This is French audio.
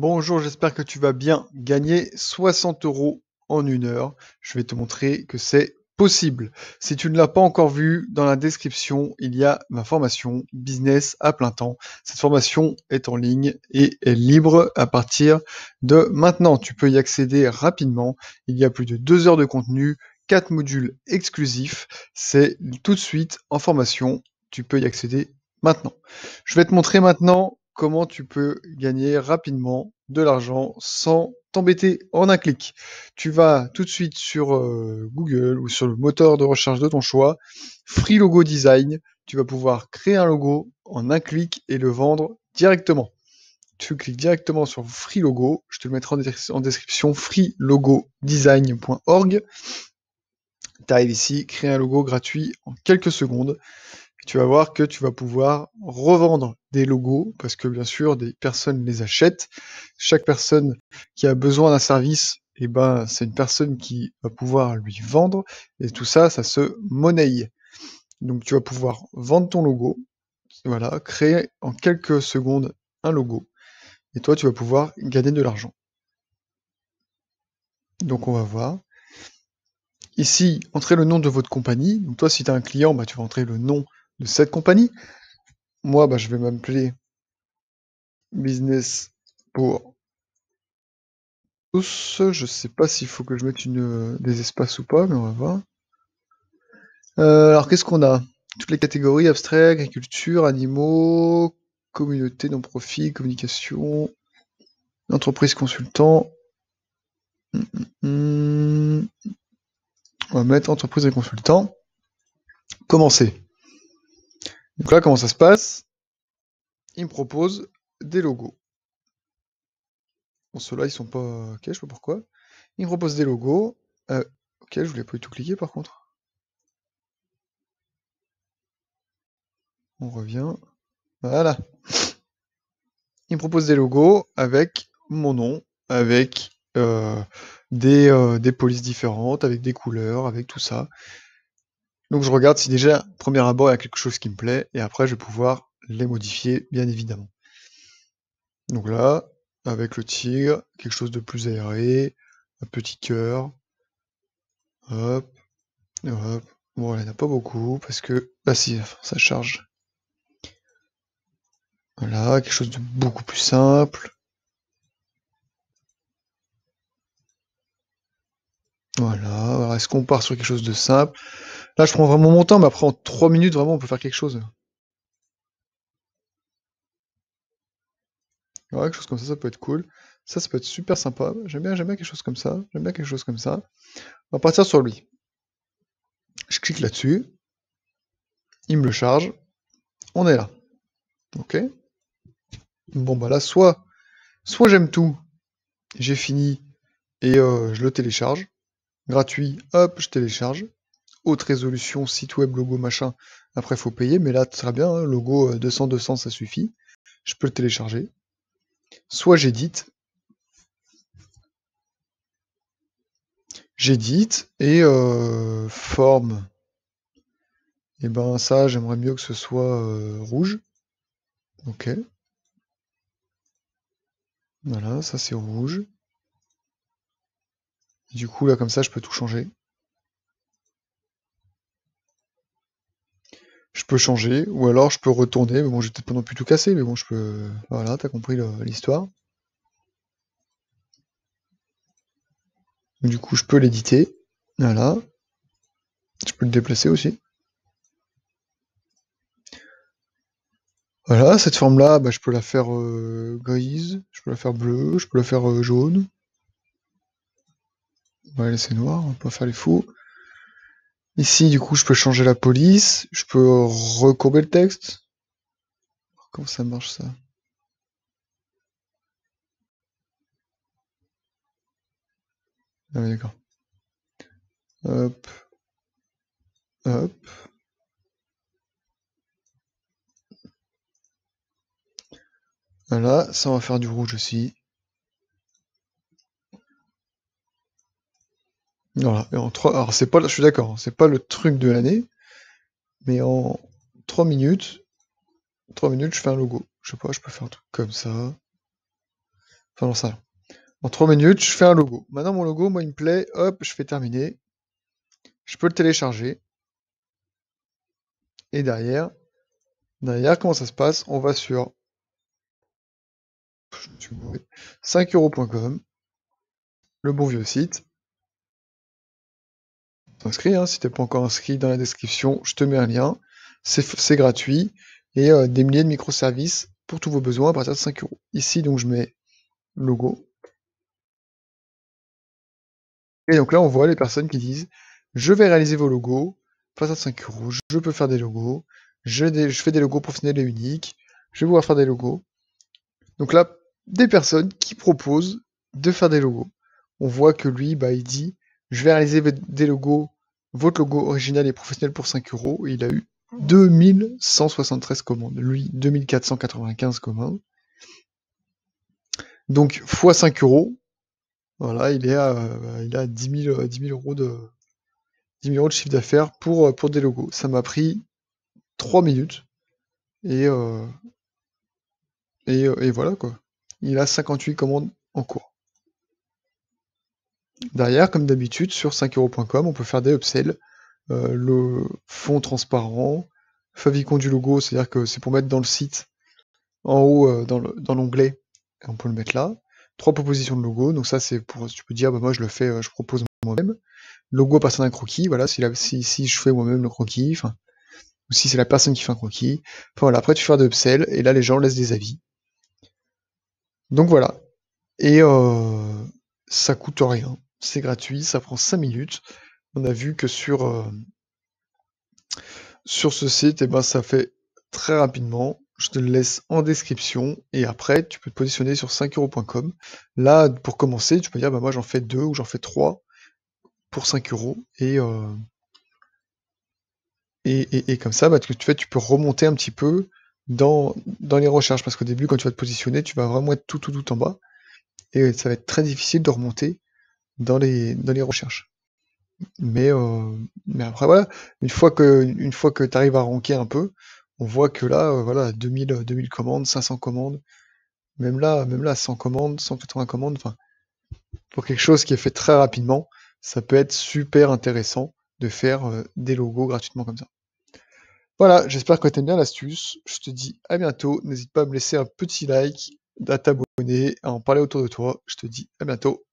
Bonjour, j'espère que tu vas bien gagner 60 euros en une heure. Je vais te montrer que c'est possible. Si tu ne l'as pas encore vu, dans la description, il y a ma formation business à plein temps. Cette formation est en ligne et est libre à partir de maintenant. Tu peux y accéder rapidement. Il y a plus de deux heures de contenu, quatre modules exclusifs. C'est tout de suite en formation. Tu peux y accéder maintenant. Je vais te montrer maintenant comment tu peux gagner rapidement de l'argent sans t'embêter en un clic. Tu vas tout de suite sur euh, Google ou sur le moteur de recherche de ton choix, Free Logo Design, tu vas pouvoir créer un logo en un clic et le vendre directement. Tu cliques directement sur Free Logo, je te le mettrai en, en description, freelogodesign.org. Tu arrives ici, créer un logo gratuit en quelques secondes tu vas voir que tu vas pouvoir revendre des logos parce que bien sûr des personnes les achètent. Chaque personne qui a besoin d'un service, eh ben c'est une personne qui va pouvoir lui vendre et tout ça, ça se monnaie. Donc tu vas pouvoir vendre ton logo, voilà, créer en quelques secondes un logo et toi tu vas pouvoir gagner de l'argent. Donc on va voir. Ici, entrez le nom de votre compagnie. Donc toi, si tu as un client, bah, tu vas entrer le nom de cette compagnie. Moi, bah, je vais m'appeler Business pour tous. Je sais pas s'il faut que je mette une, euh, des espaces ou pas, mais on va voir. Euh, alors, qu'est-ce qu'on a Toutes les catégories abstrait, agriculture, animaux, communauté, non-profit, communication, entreprise consultant. Hum, hum, hum. On va mettre entreprise et consultant. Commencer. Donc là, comment ça se passe Il me propose des logos. Bon, ceux-là, ils sont pas... Ok, je sais pas pourquoi. Il me propose des logos. Euh, ok, je voulais pas tout cliquer, par contre. On revient. Voilà. Il me propose des logos avec mon nom, avec euh, des, euh, des polices différentes, avec des couleurs, avec tout ça. Donc je regarde si déjà, premier abord, il y a quelque chose qui me plaît, et après je vais pouvoir les modifier, bien évidemment. Donc là, avec le tigre, quelque chose de plus aéré, un petit cœur. Hop, hop. Bon, il n'y en a pas beaucoup, parce que... Ah si, ça charge. Voilà, quelque chose de beaucoup plus simple. Voilà, alors est-ce qu'on part sur quelque chose de simple Là, je prends vraiment mon temps, mais après, en 3 minutes, vraiment, on peut faire quelque chose. Ouais, quelque chose comme ça, ça peut être cool. Ça, ça peut être super sympa. J'aime bien, j'aime bien quelque chose comme ça. J'aime bien quelque chose comme ça. On va partir sur lui. Je clique là-dessus. Il me le charge. On est là. Ok. Bon, bah là, soit, soit j'aime tout. J'ai fini et euh, je le télécharge. Gratuit, hop, je télécharge haute résolution, site web, logo, machin. Après, faut payer, mais là, très bien, hein. logo 200-200, euh, ça suffit. Je peux le télécharger. Soit j'édite. J'édite et euh, forme. Et eh ben ça, j'aimerais mieux que ce soit euh, rouge. Ok. Voilà, ça c'est rouge. Du coup, là, comme ça, je peux tout changer. je peux changer, ou alors je peux retourner, bon, j'étais pas non plus tout cassé, mais bon, je peux... Voilà, t'as compris l'histoire. Du coup, je peux l'éditer, voilà. Je peux le déplacer aussi. Voilà, cette forme-là, bah, je peux la faire euh, grise, je peux la faire bleue, je peux la faire euh, jaune. On va noir, on peut faire les faux. Ici, du coup, je peux changer la police, je peux recourber le texte. Comment ça marche ça ah Hop. Hop. Voilà, ça on va faire du rouge aussi. Voilà, en c'est pas, je suis d'accord, hein, c'est pas le truc de l'année, mais en 3 minutes, 3 minutes, je fais un logo. Je sais pas, je peux faire un truc comme ça. Enfin, non, ça. En 3 minutes, je fais un logo. Maintenant, mon logo, moi, il me plaît. Hop, je fais terminer. Je peux le télécharger. Et derrière, derrière, comment ça se passe On va sur 5euros.com, le bon vieux site inscrit, si hein, Si t'es pas encore inscrit dans la description, je te mets un lien. C'est gratuit. Et euh, des milliers de microservices pour tous vos besoins à partir de 5 euros. Ici, donc, je mets logo. Et donc là, on voit les personnes qui disent Je vais réaliser vos logos, à partir 5 euros, je peux faire des logos, je, je fais des logos professionnels et uniques, je vais pouvoir faire des logos. Donc là, des personnes qui proposent de faire des logos. On voit que lui, bah, il dit je vais réaliser des logos, votre logo original et professionnel pour 5 euros. Il a eu 2173 commandes. Lui, 2495 commandes. Donc, fois 5 euros. Voilà, il est à, euh, il a 10 000, 10 euros de, 10 000 euros de chiffre d'affaires pour, euh, pour des logos. Ça m'a pris 3 minutes. Et, euh, et, euh, et, voilà quoi. Il a 58 commandes en cours. Derrière, comme d'habitude, sur 5euros.com, on peut faire des upsells, euh, le fond transparent, favicon du logo, c'est-à-dire que c'est pour mettre dans le site, en haut, euh, dans l'onglet, on peut le mettre là. Trois propositions de logo, donc ça c'est pour, tu peux dire, bah, moi je le fais, euh, je propose moi-même. Logo à partir d'un croquis, voilà, si, je fais moi-même le croquis, ou si c'est la personne qui fait un croquis. après tu fais des upsells, et là les gens laissent des avis. Donc voilà. Et ça coûte rien c'est gratuit, ça prend 5 minutes. On a vu que sur, euh, sur ce site, eh ben, ça fait très rapidement. Je te le laisse en description et après tu peux te positionner sur 5euros.com. Là, pour commencer, tu peux dire bah, moi j'en fais 2 ou j'en fais 3 pour 5 euros euh, et, et, comme ça, bah, tu, fais, tu peux remonter un petit peu dans, dans les recherches parce qu'au début, quand tu vas te positionner, tu vas vraiment être tout, tout, tout en bas et ça va être très difficile de remonter dans les, dans les recherches. Mais, euh, mais après, voilà, une fois que, que tu arrives à ranker un peu, on voit que là, euh, voilà, 2000, commandes, 500 commandes, même là, même là, 100 commandes, 180 commandes, enfin, pour quelque chose qui est fait très rapidement, ça peut être super intéressant de faire euh, des logos gratuitement comme ça. Voilà, j'espère que tu aimes bien l'astuce. Je te dis à bientôt. N'hésite pas à me laisser un petit like, à t'abonner, à en parler autour de toi. Je te dis à bientôt.